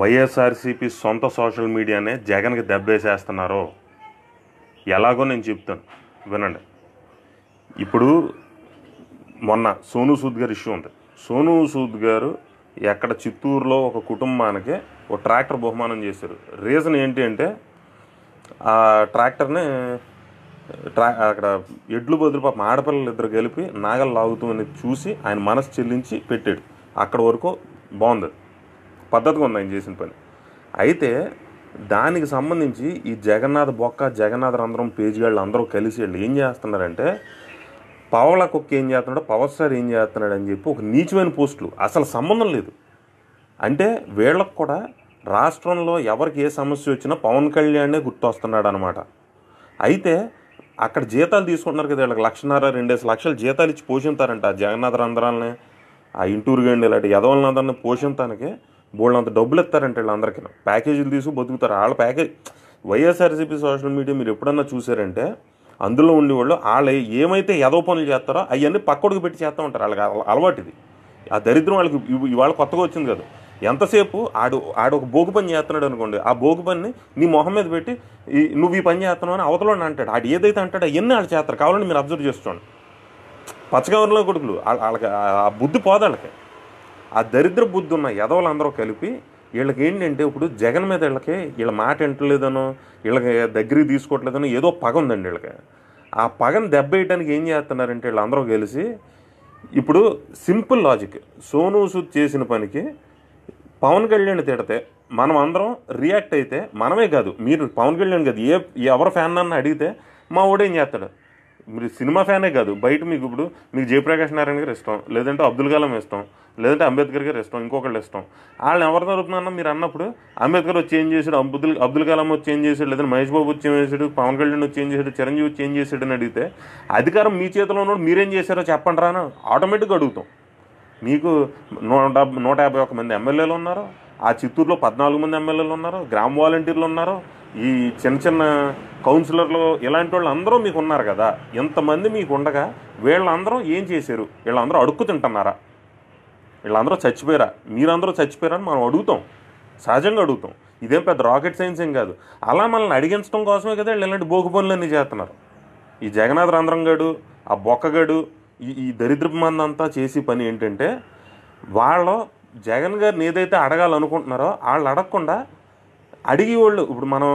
వైఎస్ఆర్సీపీ సొంత సోషల్ మీడియానే జగన్కి దెబ్బేసేస్తున్నారో ఎలాగో నేను చెప్తాను వినండి ఇప్పుడు మొన్న సోను సూద్ గారు ఇష్యూ ఉంది సోను సూద్ గారు ఎక్కడ చిత్తూరులో ఒక కుటుంబానికి ఒక ట్రాక్టర్ బహుమానం చేశారు రీజన్ ఏంటి అంటే ఆ ట్రాక్టర్ని ట్రా అక్కడ ఎడ్లు బదులు పాపం ఆడపిల్లలు ఇద్దరు కలిపి నాగలు లాగుతూ అనేది చూసి ఆయన మనసు చెల్లించి పెట్టాడు అక్కడ వరకు బాగుంది పద్ధతిగా ఉంది ఆయన చేసిన పని అయితే దానికి సంబంధించి ఈ జగన్నాథ్ బొక్క జగన్నాథ్ రంధ్రం పేజీ వాళ్ళు అందరూ కలిసి వాళ్ళు ఏం చేస్తున్నారంటే పవల కుక్క ఏం చేస్తున్నాడు పవర్ స్టార్ ఏం చేస్తున్నాడు అని చెప్పి ఒక నీచమైన పోస్టులు అసలు సంబంధం లేదు అంటే వీళ్ళకు కూడా రాష్ట్రంలో ఎవరికి ఏ సమస్య వచ్చినా పవన్ కళ్యాణ్నే గుర్తొస్తున్నాడు అనమాట అయితే అక్కడ జీతాలు తీసుకుంటున్నారు కదా వీళ్ళకి లక్షన్నర రెండేసి లక్షలు జీతాలు ఇచ్చి పోషిస్తారంట జగన్నాథ్ రంధ్రాలని ఆ ఇంటూరు గండి ఇలాంటి యదవలనందరిని పోషింతానికి అంత డబ్బులు ఎత్తారంటే వీళ్ళందరికీ ప్యాకేజీలు తీసుకు బతుకుతారు వాళ్ళ ప్యాకేజ్ వైఎస్ఆర్సీపీ సోషల్ మీడియా మీరు ఎప్పుడన్నా చూసారంటే అందులో ఉండేవాళ్ళు వాళ్ళు ఏమైతే ఎదో పనులు చేస్తారో అవన్నీ పక్కడికి పెట్టి చేస్తూ ఉంటారు వాళ్ళకి అలవాటు ఇది ఆ దరిద్రం వాళ్ళకి ఇవాళ కొత్తగా వచ్చింది కదా ఎంతసేపు ఆడు ఆడు ఒక భోగి పని చేస్తున్నాడు అనుకోండి ఆ భోగి పనిని నీ మొహం మీద పెట్టి నువ్వు ఈ పని చేస్తున్నావు అని అవతలో అంటాడు ఆడు ఏదైతే అంటాడో అవన్నీ వాళ్ళు చేస్తారు కావాలని మీరు అబ్జర్వ్ పచ్చగా పచ్చగవర్లో కొడుకులు వాళ్ళకి ఆ బుద్ధి పోదాళ్ళకి ఆ దరిద్ర బుద్ధి ఉన్న యదవులందరూ కలిపి వీళ్ళకి ఏంటంటే ఇప్పుడు జగన్ మీద వీళ్ళకి వీళ్ళ మాట వింటలేదనో వీళ్ళకి దగ్గరికి తీసుకోవట్లేదనో ఏదో పగ ఉందండి వీళ్ళకి ఆ పగను దెబ్బ వేయడానికి ఏం చేస్తున్నారంటే వీళ్ళందరూ కలిసి ఇప్పుడు సింపుల్ లాజిక్ సోను సూద్ చేసిన పనికి పవన్ కళ్యాణ్ తిడితే మనం అందరం రియాక్ట్ అయితే మనమే కాదు మీరు పవన్ కళ్యాణ్ కాదు ఏ ఎవరు ఫ్యాన్ అన్న అడిగితే మా ఓడేం చేస్తాడు మీరు సినిమా ఫ్యానే కాదు బయట మీకు ఇప్పుడు మీకు జయప్రకాష్ నారాయణ గారు ఇష్టం లేదంటే అబ్దుల్ కలాం ఇష్టం లేదంటే అంబేద్కర్ గారు ఇష్టం ఇంకొకళ్ళు ఇష్టం వాళ్ళని ఎవరు తరపునన్నా మీరు అన్నప్పుడు అంబేద్కర్ వచ్చి ఏం చేశాడు అబ్దుల్ అబ్దుల్ కలాం వచ్చి ఏం చేశాడు లేదంటే మహేష్ బాబు వచ్చి ఏం చేశాడు పవన్ కళ్యాణ్ వచ్చి ఏం చేశాడు చిరంజీవి వచ్చి ఏం చేశాడు అని అడిగితే అధికారం మీ చేతిలో ఉన్నాడు మీరేం చేశారో చెప్పండి రాను ఆటోమేటిక్గా అడుగుతాం మీకు నూట నూట యాభై ఒక్క మంది ఎమ్మెల్యేలు ఉన్నారు ఆ చిత్తూరులో పద్నాలుగు మంది ఎమ్మెల్యేలు ఉన్నారు గ్రామ వాలంటీర్లు ఉన్నారు ఈ చిన్న చిన్న కౌన్సిలర్లు ఇలాంటి వాళ్ళు అందరూ మీకు ఉన్నారు కదా ఎంతమంది మీకు ఉండగా వీళ్ళందరూ ఏం చేశారు వీళ్ళందరూ అడుక్కు తింటున్నారా వీళ్ళందరూ చచ్చిపోయారా మీరందరూ చచ్చిపోయారని మనం అడుగుతాం సహజంగా అడుగుతాం ఇదేం పెద్ద రాకెట్ సైన్స్ ఏం కాదు అలా మనల్ని అడిగించడం కోసమే కదా వీళ్ళు ఇలాంటి బోగు పనులన్నీ చేస్తున్నారు ఈ జగన్నాథ రంధ్రం గడు ఆ బొక్కగడు ఈ ఈ దరిద్రపు అంతా చేసే పని ఏంటంటే వాళ్ళు జగన్ గారిని ఏదైతే అడగాలనుకుంటున్నారో వాళ్ళు అడగకుండా అడిగి వాళ్ళు ఇప్పుడు మనం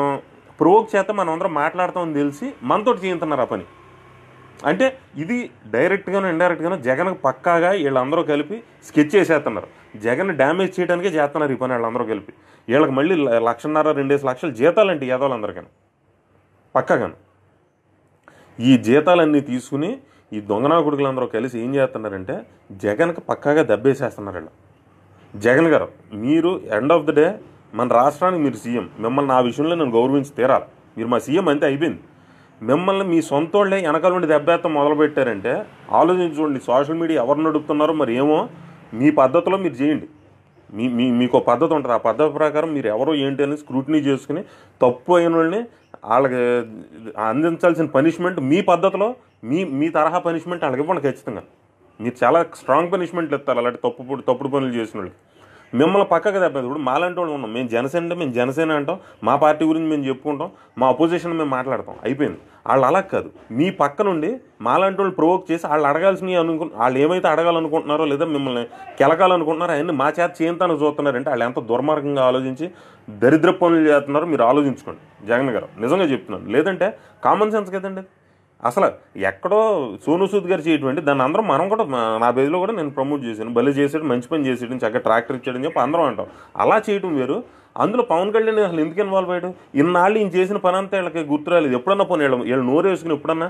ప్రోగ్ చేత మనం అందరం మాట్లాడతామని తెలిసి మనతో చేయించున్నారు ఆ పని అంటే ఇది డైరెక్ట్గానో ఇండైరెక్ట్గానో జగన్ పక్కాగా వీళ్ళందరూ కలిపి స్కెచ్ చేసేస్తున్నారు జగన్ డ్యామేజ్ చేయడానికే చేస్తున్నారు ఈ పని వాళ్ళందరూ కలిపి వీళ్ళకి మళ్ళీ లక్షన్నర రెండేసి లక్షలు జీతాలంటే ఏదోళ్ళందరికీ పక్కాగాను ఈ జీతాలన్నీ తీసుకుని ఈ దొంగనా కొడుకులందరూ కలిసి ఏం చేస్తున్నారంటే జగన్కి పక్కాగా దెబ్బేసేస్తున్నారు వీళ్ళు జగన్ గారు మీరు ఎండ్ ఆఫ్ ద డే మన రాష్ట్రానికి మీరు సీఎం మిమ్మల్ని ఆ విషయంలో నేను గౌరవించి తీరాలి మీరు మా సీఎం అంతే అయిపోయింది మిమ్మల్ని మీ సొంతోళ్ళే వెనకాల నుండి దెబ్బేత్తం మొదలుపెట్టారంటే పెట్టారంటే ఆలోచించుకోండి సోషల్ మీడియా ఎవరు నడుపుతున్నారో మరి ఏమో మీ పద్ధతిలో మీరు చేయండి మీ మీ మీకు పద్ధతి ఉంటుంది ఆ పద్ధతి ప్రకారం మీరు ఎవరో ఏంటి అని స్క్రూటినీ చేసుకుని తప్పు అయిన వాళ్ళని వాళ్ళకి అందించాల్సిన పనిష్మెంట్ మీ పద్ధతిలో మీ మీ తరహా పనిష్మెంట్ వాళ్ళకి ఇవ్వండి ఖచ్చితంగా మీరు చాలా స్ట్రాంగ్ పనిష్మెంట్లు ఇస్తారు అలాంటి తప్పు తప్పుడు పనులు చేసిన వాళ్ళకి మిమ్మల్ని పక్కకు దెబ్బది ఇప్పుడు మాలాంటి వాళ్ళు ఉన్నాం మేము జనసేన అంటే మేము జనసేన అంటాం మా పార్టీ గురించి మేము చెప్పుకుంటాం మా అపోజిషన్ మేము మాట్లాడతాం అయిపోయింది వాళ్ళు అలా కాదు మీ పక్క నుండి మాలాంటి వాళ్ళు ప్రొవోక్ చేసి వాళ్ళు అడగాల్సినవి అనుకు వాళ్ళు ఏమైతే అడగాలనుకుంటున్నారో లేదా మిమ్మల్ని కెలకాలనుకుంటున్నారో అవన్నీ మా చేత చేయంతాను చూస్తున్నారంటే వాళ్ళు ఎంత దుర్మార్గంగా ఆలోచించి దరిద్ర పనులు చేస్తున్నారో మీరు ఆలోచించుకోండి జగన్ గారు నిజంగా చెప్తున్నాను లేదంటే కామన్ సెన్స్ కదండి అసలు ఎక్కడో సోను సూద్ గారు చేయటువంటి దాన్ని అందరం మనం కూడా నా పేజ్లో కూడా నేను ప్రమోట్ చేశాను బలి చేసేయడం మంచి పని చేసేయడం చక్కగా ట్రాక్టర్ ఇచ్చాడని చెప్పి అందరం అంటాం అలా చేయటం వేరు అందులో పవన్ కళ్యాణ్ అసలు ఎందుకు ఇన్వాల్వ్ అయ్యాడు ఇన్నాళ్ళు ఈయన చేసిన పని అంతా వీళ్ళకి గుర్తురాలేదు ఎప్పుడన్నా పోనీ వీళ్ళు వీళ్ళు నోరు వేసుకుని ఎప్పుడన్నా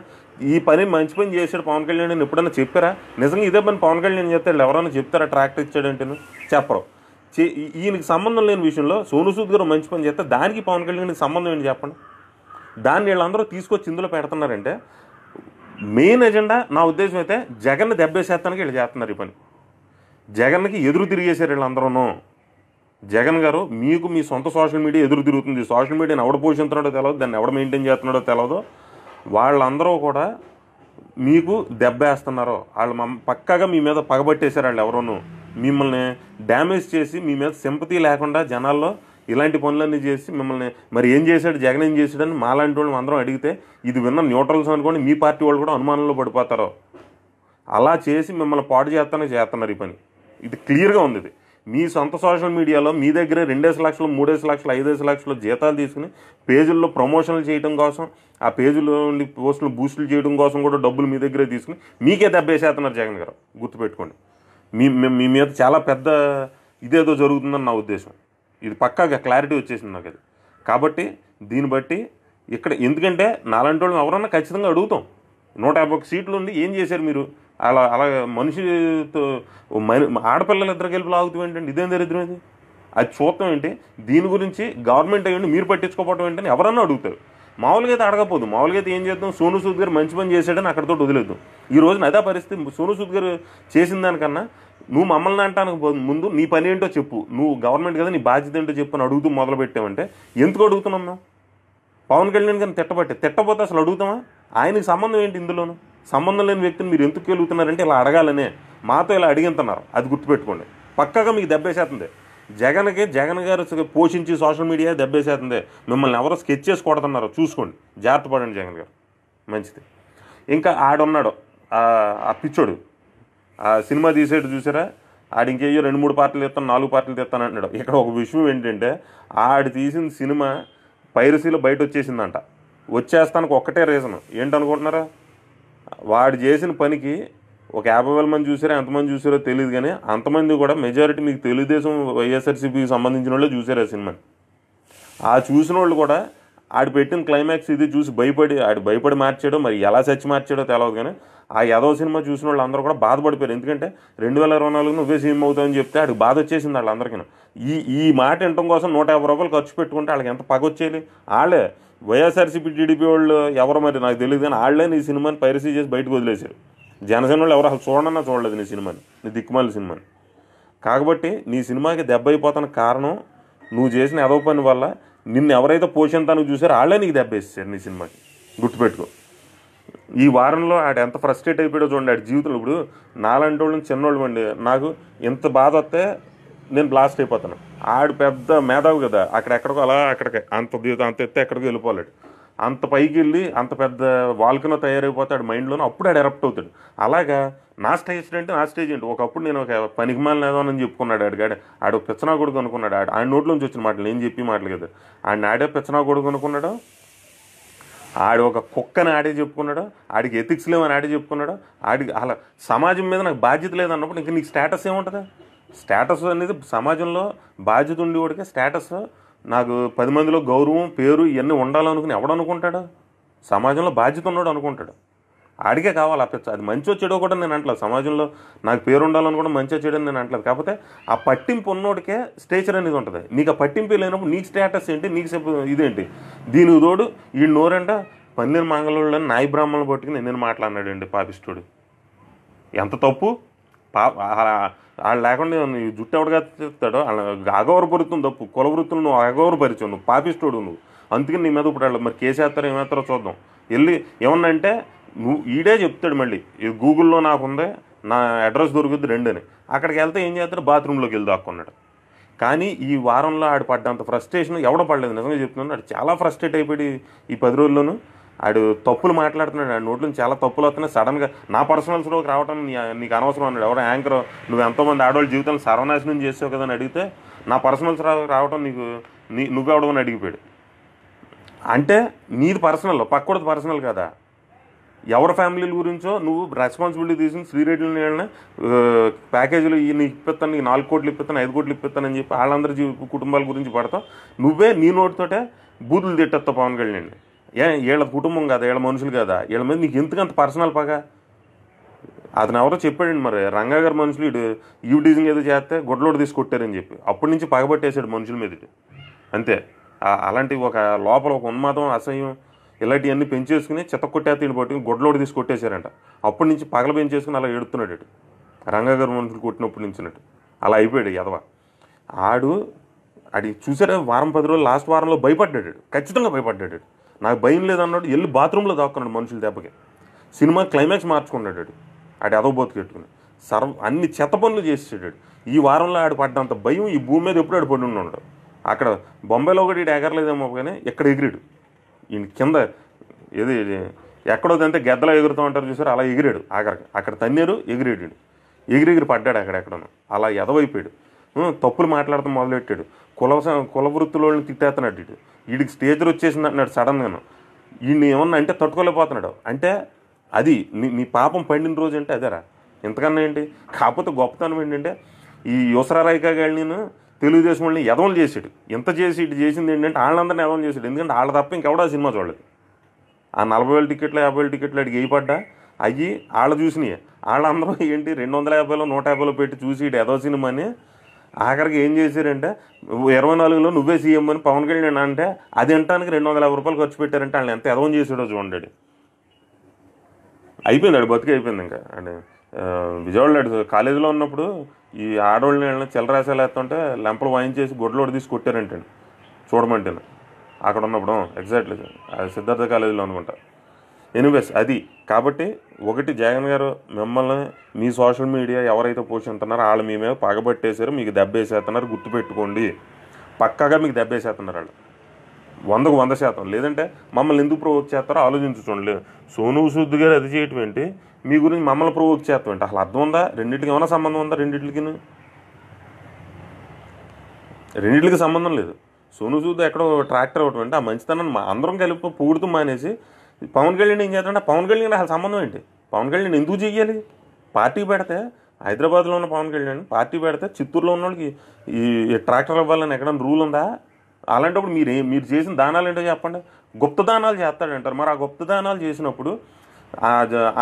ఈ పని మంచి పని చేశాడు పవన్ కళ్యాణ్ అని ఎప్పుడన్నా చెప్పారా నిజంగా ఇదే పని పవన్ కళ్యాణ్ చేస్తే వీళ్ళు ఎవరైనా చెప్తారా ట్రాక్టర్ ఇచ్చాడంటే చెప్పరు చే ఈయనకి సంబంధం లేని విషయంలో సోను సూద్ గారు మంచి పని చేస్తే దానికి పవన్ కళ్యాణ్కి సంబంధం ఏంటి చెప్పండి దాన్ని వీళ్ళందరూ తీసుకొచ్చి ఇందులో పెడుతున్నారంటే మెయిన్ ఎజెండా నా ఉద్దేశం అయితే జగన్ దెబ్బేసేస్తానికి వీళ్ళు చేస్తున్నారు ఈ పని జగన్కి ఎదురు తిరిగేశారు వీళ్ళందరూనూ జగన్ గారు మీకు మీ సొంత సోషల్ మీడియా ఎదురు తిరుగుతుంది సోషల్ మీడియాని ఎవడ పోషిస్తున్నాడో తెలియదు దాన్ని ఎవడ మెయింటైన్ చేస్తున్నాడో తెలియదు వాళ్ళందరూ కూడా మీకు దెబ్బేస్తున్నారో వాళ్ళు మమ్మ పక్కగా మీ మీద పగబట్టేశారు వాళ్ళు ఎవరోనూ మిమ్మల్ని డ్యామేజ్ చేసి మీ మీద సింపతి లేకుండా జనాల్లో ఇలాంటి పనులన్నీ చేసి మిమ్మల్ని మరి ఏం చేశాడు జగన్ ఏం చేశాడని మాలాంటి వాళ్ళు అందరం అడిగితే ఇది విన్న న్యూట్రల్స్ అనుకోండి మీ పార్టీ వాళ్ళు కూడా అనుమానంలో పడిపోతారు అలా చేసి మిమ్మల్ని పాటు చేస్తానే చేస్తున్నారు ఈ పని ఇది క్లియర్గా ఉంది ఇది మీ సొంత సోషల్ మీడియాలో మీ దగ్గర రెండేసి లక్షలు మూడేసి లక్షలు ఐదేసి లక్షలు జీతాలు తీసుకుని పేజీల్లో ప్రమోషన్లు చేయడం కోసం ఆ పేజీలో ఉండి పోస్టులు బూస్టులు చేయడం కోసం కూడా డబ్బులు మీ దగ్గరే తీసుకుని మీకే దెబ్బేసేస్తున్నారు జగన్ గారు గుర్తుపెట్టుకోండి మీ మీ మీద చాలా పెద్ద ఇదేదో జరుగుతుందని నా ఉద్దేశం ఇది పక్కాగా క్లారిటీ వచ్చేసింది నాకు అది కాబట్టి దీన్ని బట్టి ఇక్కడ ఎందుకంటే నాలంటి వాళ్ళని ఎవరన్నా ఖచ్చితంగా అడుగుతాం నూట యాభై ఒక్క సీట్లు ఉండి ఏం చేశారు మీరు అలా అలా మనిషితో ఆడపిల్లలు ఇద్దరు గెలుపు లాగుతూ ఏంటండి ఇదేం దరిద్రం ఇది అది చూస్తాం ఏంటి దీని గురించి గవర్నమెంట్ అయ్యండి మీరు పట్టించుకోవటం ఏంటని ఎవరన్నా అడుగుతారు మామూలుగా అయితే అడగపోదు మామూలుగా అయితే ఏం చేద్దాం సోను సూద్ గారు మంచి పని చేశాడని అక్కడితో వదిలేద్దాం ఈ రోజున అదే పరిస్థితి సోను సూద్ గారు చేసిన దానికన్నా నువ్వు మమ్మల్ని అంటానికి ముందు నీ పని ఏంటో చెప్పు నువ్వు గవర్నమెంట్ కదా నీ బాధ్యత ఏంటో చెప్పు అని అడుగుతూ మొదలు పెట్టామంటే ఎందుకు అడుగుతున్నాం మేము పవన్ కళ్యాణ్ గారిని తిట్టబట్టే తిట్టబోతే అసలు అడుగుతామా ఆయనకి సంబంధం ఏంటి ఇందులోనూ సంబంధం లేని వ్యక్తిని మీరు ఎందుకు వెలుగుతున్నారంటే ఇలా అడగాలనే మాతో ఇలా అడిగింతున్నారు అది గుర్తుపెట్టుకోండి పక్కగా మీకు దెబ్బేసేస్తుంది జగన్కి జగన్ గారు పోషించి సోషల్ మీడియా దెబ్బేసేస్తుంది మిమ్మల్ని ఎవరో స్కెచ్ చేసి చూసుకోండి జాగ్రత్త పడండి జగన్ గారు మంచిది ఇంకా ఆడున్నాడు ఆ పిచ్చోడు ఆ సినిమా తీసేటు చూసారా ఇంకేయో రెండు మూడు పార్టీలు తీస్తాను నాలుగు పార్టీలు తీస్తాను అంటున్నాడు ఇక్కడ ఒక విషయం ఏంటంటే ఆడు తీసిన సినిమా పైరసీలో బయట వచ్చేసిందంట వచ్చేస్తానికి ఒక్కటే రీజన్ ఏంటనుకుంటున్నారా వాడు చేసిన పనికి ఒక యాభై వేల మంది చూసారో ఎంతమంది చూసారో తెలియదు కానీ అంతమంది కూడా మెజారిటీ మీకు తెలుగుదేశం వైఎస్ఆర్సీపీకి సంబంధించిన వాళ్ళు చూసారు ఆ సినిమాని ఆ చూసిన వాళ్ళు కూడా ఆడు పెట్టిన క్లైమాక్స్ ఇది చూసి భయపడి ఆడు భయపడి మార్చాడో మరి ఎలా సచ్చి మార్చాడో తెలియదు కానీ ఆ యాదవ్ సినిమా చూసిన వాళ్ళు అందరూ కూడా బాధపడిపోయారు ఎందుకంటే రెండు వేల ఇరవై నాలుగు నువ్వే సీఎం అవుతావని చెప్తే ఆడికి బాధ వచ్చేసింది వాళ్ళందరికీ ఈ ఈ మాట వినటం కోసం నూట యాభై రూపాయలు ఖర్చు పెట్టుకుంటే వాళ్ళకి ఎంత పగొచ్చేయాలి వాళ్ళే వైఎస్ఆర్సీపీ టీడీపీ వాళ్ళు ఎవరు మరి నాకు తెలియదు కానీ వాళ్ళే నీ సినిమాని పైరసీ చేసి బయటకు వదిలేశారు జనసేన వాళ్ళు ఎవరు అసలు చూడన్నా చూడలేదు నీ సినిమాని నీ దిక్కుమాలి సినిమాని కాబట్టి నీ సినిమాకి దెబ్బ కారణం నువ్వు చేసిన ఎదవ పని వల్ల నిన్ను ఎవరైతే తనకు చూసారో వాళ్ళే నీకు దెబ్బ వేసేసారు నీ సినిమాకి గుర్తుపెట్టుకో ఈ వారంలో ఆడు ఎంత ఫ్రస్ట్రేట్ అయిపోయాడో చూడండి ఆడి జీవితంలో ఇప్పుడు నాలంటి వాళ్ళని చిన్నోళ్ళు అండి నాకు ఇంత బాధ వస్తే నేను బ్లాస్ట్ అయిపోతాను ఆడు పెద్ద మేధావు కదా అక్కడ ఎక్కడికో అలా అక్కడికి అంత అంత ఎత్తే ఎక్కడికి వెళ్ళిపోలేడు అంత పైకి వెళ్ళి అంత పెద్ద వాల్కనో తయారైపోతాడు మైండ్లోనూ అప్పుడు ఆడు ఎరప్ట్ అవుతాడు అలాగా నా స్టేజ్ అంటే నా స్టేజ్ ఏంటి ఒకప్పుడు నేను ఒక పనికిమాలను ఏదో అని చెప్పుకున్నాడు ఆడు గాడు ఆడు పిచ్చనా కొడుకు అనుకున్నాడు ఆడు ఆ నోట్లోంచి వచ్చిన మాటలు నేను చెప్పి మాటలు కదా ఆడిని ఆడే పిచ్చనా కొడుకు అనుకున్నాడు ఆడు ఒక కుక్కని ఆడే చెప్పుకున్నాడు ఆడికి ఎథిక్స్ లేవని ఆడే చెప్పుకున్నాడు ఆడికి అలా సమాజం మీద నాకు బాధ్యత లేదన్నప్పుడు ఇంకా నీకు స్టేటస్ ఏముంటుంది స్టేటస్ అనేది సమాజంలో బాధ్యత ఉండేవాడికి స్టేటస్ నాకు పది మందిలో గౌరవం పేరు ఇవన్నీ ఉండాలనుకుని ఎవడనుకుంటాడు సమాజంలో బాధ్యత ఉన్నాడు అనుకుంటాడు ఆడికే కావాలి ఆ పిచ్చ అది మంచో చెడో కూడా నేను అంటలేదు సమాజంలో నాకు పేరు ఉండాలని కూడా మంచో చెడు నేను అంటలేదు కాకపోతే ఆ పట్టింపు ఉన్నోడికే స్టేచర్ అనేది ఉంటుంది నీకు ఆ పట్టింపు లేనప్పుడు నీకు స్టేటస్ ఏంటి నీకు ఇదేంటి దీని తోడు వీళ్ళు నోరంట పన్నీరు మంగళూరులో నాయ బ్రాహ్మణులు పట్టుకుని నేను అండి పాపిస్తుడు ఎంత తప్పు పా వాళ్ళు లేకుండా ఈ జుట్టు ఎవడగా చెప్తాడో అగౌరపరుతుంది తప్పు కుల వృత్తులు నువ్వు అగౌరపరిచావు నువ్వు పాపిస్తుడు నువ్వు అందుకని నీ మీద ఇప్పుడు మరి కేసేస్తారో ఏమేస్తారో చూద్దాం వెళ్ళి ఏమన్నా అంటే నువ్వు ఈడే చెప్తాడు మళ్ళీ ఇది గూగుల్లో ఉంది నా అడ్రస్ దొరుకుద్ది రెండు అని అక్కడికి వెళ్తే ఏం చేస్తాడు బాత్రూంలోకి వెళ్ళి దాక్కున్నాడు కానీ ఈ వారంలో ఆడు పడ్డంత ఫ్రస్ట్రేషన్ ఎవడ పడలేదు నిజంగా చెప్తున్నాను ఆడు చాలా ఫ్రస్ట్రేట్ అయిపోయి ఈ పది రోజుల్లోనూ ఆడు తప్పులు మాట్లాడుతున్నాడు ఆడు నోట్లో చాలా తప్పులు వస్తున్నాయి సడన్గా నా స్టోక్ రావడం నీకు అనవసరం అన్నాడు ఎవరో యాంకర్ నువ్వు ఎంతోమంది ఆడవాళ్ళ జీవితాలను సర్వనాశనం చేసావు కదా అని అడిగితే నా పర్సనల్స్ రావడం నీకు నీ ఎవడమని అడిగిపోయాడు అంటే నీది పర్సనల్ పక్కడది పర్సనల్ కదా ఎవరి ఫ్యామిలీల గురించో నువ్వు రెస్పాన్సిబిలిటీ తీసుకుని శ్రీరెడ్డి నీళ్ళని ప్యాకేజీలు ఈ ఇప్పిస్తాను నీకు నాలుగు కోట్లు ఇప్పిస్తాను ఐదు కోట్లు ఇప్పిస్తానని చెప్పి వాళ్ళందరి కుటుంబాల గురించి పడతావు నువ్వే నీ నోటితోటే బూతులు తిట్టేస్తావు పవన్ కళ్యాణ్ ఏ వీళ్ళ కుటుంబం కదా వీళ్ళ మనుషులు కదా వీళ్ళ మీద నీకు ఎందుకంత పర్సనల్ పగ అతను ఎవరో చెప్పాడండి మరి రంగాగారి గారి మనుషులు ఇటు ఈవిటీజింగ్ ఏదో చేస్తే గొడ్లోడు తీసుకొట్టారని చెప్పి అప్పటి నుంచి పగబట్టేశాడు మనుషుల మీద అంతే అలాంటి ఒక లోపల ఒక ఉన్మాదం అసహ్యం ఇలాంటివన్నీ పెంచేసుకుని చెత్త తిని పట్టుకుని గొడ్లోడి తీసి కొట్టేశారంట అప్పటి నుంచి పగల పెంచేసుకుని అలా ఎడుతున్నాడు రంగగారు మనుషులు కొట్టినప్పటి నుంచినట్టు అలా అయిపోయాడు యదవ ఆడు అది చూసారా వారం పది రోజులు లాస్ట్ వారంలో భయపడ్డాడు ఖచ్చితంగా భయపడ్డాడు నాకు భయం లేదన్నాడు వెళ్ళి బాత్రూంలో దాక్కున్నాడు మనుషులు దెబ్బకి సినిమా క్లైమాక్స్ మార్చుకున్నాడు ఆడు ఎదవబోతు కట్టుకుని సర్వ అన్ని చెత్త పనులు చేసేసాడు ఈ వారంలో ఆడు పడ్డంత భయం ఈ భూమి మీద ఎప్పుడు ఆడు పడి ఉన్నాడు అక్కడ బొంబాయిలో ఒకటి ఎగరలేదేమో కానీ ఎక్కడ ఎగిరాడు ఈయన కింద ఏది ఎక్కడోదంటే గద్దలో ఎగురుతూ ఉంటారు చూసారు అలా ఎగిరాడు ఆఖరికి అక్కడ తన్నీరు ఎగిరాడు ఎగిరెగిరి పడ్డాడు అక్కడెక్కడను అలా ఎదవైపోయాడు తప్పులు మాట్లాడుతూ మొదలెట్టాడు కుల కుల వృత్తులోని తిట్టేస్తున్నాడు ఇటు వీడికి స్టేజర్ వచ్చేసింది అంటున్నాడు సడన్గాను వీడిని ఏమన్నా అంటే తట్టుకోలేకపోతున్నాడు అంటే అది నీ నీ పాపం పండిన రోజు అంటే అదేరా ఎంతకన్నా ఏంటి కాకపోతే గొప్పతనం ఏంటంటే ఈ యువసరాయికా నేను తెలుగుదేశం వాళ్ళని ఎదవలు చేసాడు ఎంత చేసి ఇటు చేసింది ఏంటంటే వాళ్ళందరినీ యదవం చేసాడు ఎందుకంటే వాళ్ళ తప్ప ఇంకెవడా సినిమా చూడలేదు ఆ నలభై వేల టికెట్లు యాభై వేల టికెట్లు అడిగి వేయపడ్డా అయ్యి వాళ్ళు చూసినాయి వాళ్ళందరూ ఏంటి రెండు వందల యాభైలో నూట యాభైలో పెట్టి చూసి ఇటు సినిమా సినిమాని ఆఖరికి ఏం చేశారంటే ఇరవై నాలుగులో నువ్వే సీఎం అని పవన్ కళ్యాణ్ అంటే అది అంటానికి రెండు వందల యాభై రూపాయలు ఖర్చు పెట్టారంటే వాళ్ళని ఎంత ఎదవం చేసాడో చూడండి అయిపోయింది అడు బతికి అయిపోయింది ఇంకా అంటే విజయవాడలో కాలేజీలో ఉన్నప్పుడు ఈ ఆడవాళ్ళని వెళ్ళిన వేస్తుంటే లెంపలు వాయించేసి గొడ్లోడు తీసి కొట్టారంటండి చూడమంటే అక్కడ ఉన్నప్పుడు ఎగ్జాక్ట్లీ అది సిద్ధార్థ కాలేజీలో అనుకుంటా ఎనీవేస్ అది కాబట్టి ఒకటి జగన్ గారు మిమ్మల్ని మీ సోషల్ మీడియా ఎవరైతే పోషిస్తున్నారో వాళ్ళు మీ మీద పగబట్టేశారు మీకు దెబ్బేసేస్తున్నారు గుర్తుపెట్టుకోండి పక్కాగా మీకు దెబ్బేసేస్తున్నారు వాళ్ళు వందకు వంద శాతం లేదంటే మమ్మల్ని ఎందుకు ప్రవోక్ చేస్తారో ఆలోచించుకోండి సోను సూద్ గారు అది చేయటం ఏంటి మీ గురించి మమ్మల్ని ప్రోవోక్ చేస్తామంటే అసలు అర్థం ఉందా రెండింటికి ఏమైనా సంబంధం ఉందా రెండింటికి రెండింటికి సంబంధం లేదు సోను సూద్ ఎక్కడో ట్రాక్టర్ ఒకటి అంటే ఆ మంచితనం అందరం కలిపి పూడుతూ మానేసి పవన్ కళ్యాణ్ ఏం చేస్తాడంటే పవన్ కళ్యాణ్ అసలు సంబంధం ఏంటి పవన్ కళ్యాణ్ ఎందుకు చెయ్యాలి పార్టీ పెడితే హైదరాబాద్లో ఉన్న పవన్ కళ్యాణ్ పార్టీ పెడితే చిత్తూరులో ఉన్న వాళ్ళకి ఈ ట్రాక్టర్ ఇవ్వాలని ఎక్కడైనా రూల్ ఉందా అలాంటప్పుడు మీరు మీరు చేసిన దానాలు ఏంటో చెప్పండి గుప్త దానాలు చేస్తాడంటారు మరి ఆ గుప్త దానాలు చేసినప్పుడు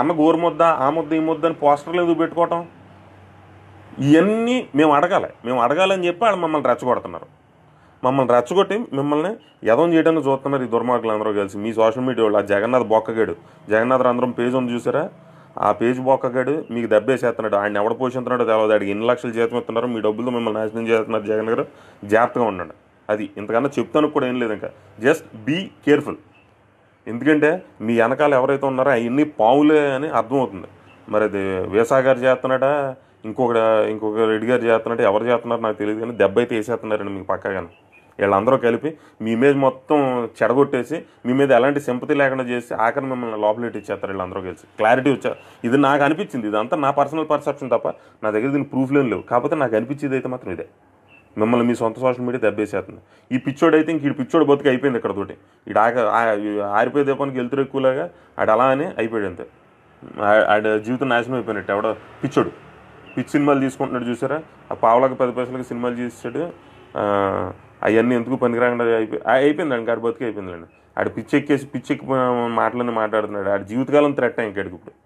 అమ్మ గోరు ముద్ద ఆ ముద్ద ఈ ముద్ద అని పోస్టర్లు ఎందుకు పెట్టుకోవటం ఇవన్నీ మేము అడగాలి మేము అడగాలని చెప్పి వాళ్ళు మమ్మల్ని రెచ్చగొడుతున్నారు మమ్మల్ని రెచ్చగొట్టి మిమ్మల్ని యదం చేయడానికి చూస్తున్నారు ఈ దుర్మార్గులు అందరూ కలిసి మీ సోషల్ మీడియా వాళ్ళు ఆ జగన్నాథ్ బొక్కగాడు జగన్నాథ్ అందరం పేజ్ ఉంది చూసారా ఆ పేజ్ బొక్కగాడు మీకు దెబ్బేసేస్తున్నాడు ఆయన ఎవడ పోషిస్తున్నాడో తెలియదు ఆడికి ఎన్ని లక్షలు జీతం ఇస్తున్నారు మీ డబ్బులతో మిమ్మల్ని నాశనం చేస్తున్నారు జగన్ గారు జాగ్రత్తగా ఉండండి అది ఇంతకన్నా చెప్తాను కూడా ఏం లేదు ఇంకా జస్ట్ బీ కేర్ఫుల్ ఎందుకంటే మీ వెనకాల ఎవరైతే ఉన్నారో అవన్నీ పావులే అని అర్థమవుతుంది మరి అది వేసాగారు గారు చేస్తున్నాడా ఇంకొక ఇంకొక రెడ్డి గారు చేస్తున్నట్టు ఎవరు చేస్తున్నారో నాకు తెలియదు కానీ దెబ్బ అయితే వేసేస్తున్నారండి మీకు పక్కగాను వీళ్ళందరూ కలిపి మీ మీద మొత్తం చెడగొట్టేసి మీ మీద ఎలాంటి సింపతి లేకుండా చేసి ఆఖరి మిమ్మల్ని లోపలేట్ ఇచ్చేస్తారు వీళ్ళందరూ కలిసి క్లారిటీ వచ్చా ఇది నాకు అనిపించింది ఇదంతా నా పర్సనల్ పర్సెప్షన్ తప్ప నా దగ్గర దీని ప్రూఫ్లేం లేవు కాకపోతే నాకు అనిపించేది అయితే మాత్రం ఇదే మిమ్మల్ని మీ సొంత సోషల్ మీడియా దెబ్బేసేస్తుంది ఈ పిచ్చోడు అయితే ఇంక ఈ పిచ్చోడు బతుకు అయిపోయింది తోటి ఇటు ఆక ఆరిపోయే దీపానికి వెళ్తురు ఎక్కువలాగా ఆడు అలా అని అయిపోయాడు అంతే ఆడ జీవితం నాశనం అయిపోయినట్టు ఎవడో పిచ్చోడు పిచ్చి సినిమాలు తీసుకుంటున్నాడు చూసారా ఆ పావులకు పది పైసలకి సినిమాలు చేసాడు అవన్నీ ఎందుకు పనికిరాకుండా అయిపోయి అయిపోయిందండి ఆడు బతుకు అయిపోయిందండి ఆడు పిచ్చెక్కేసి పిచ్చెక్కి మాటలన్నీ మాట్లాడుతున్నాడు ఆడ జీవితకాలం త్రెట్ ఇంకాడికి ఇప్పుడు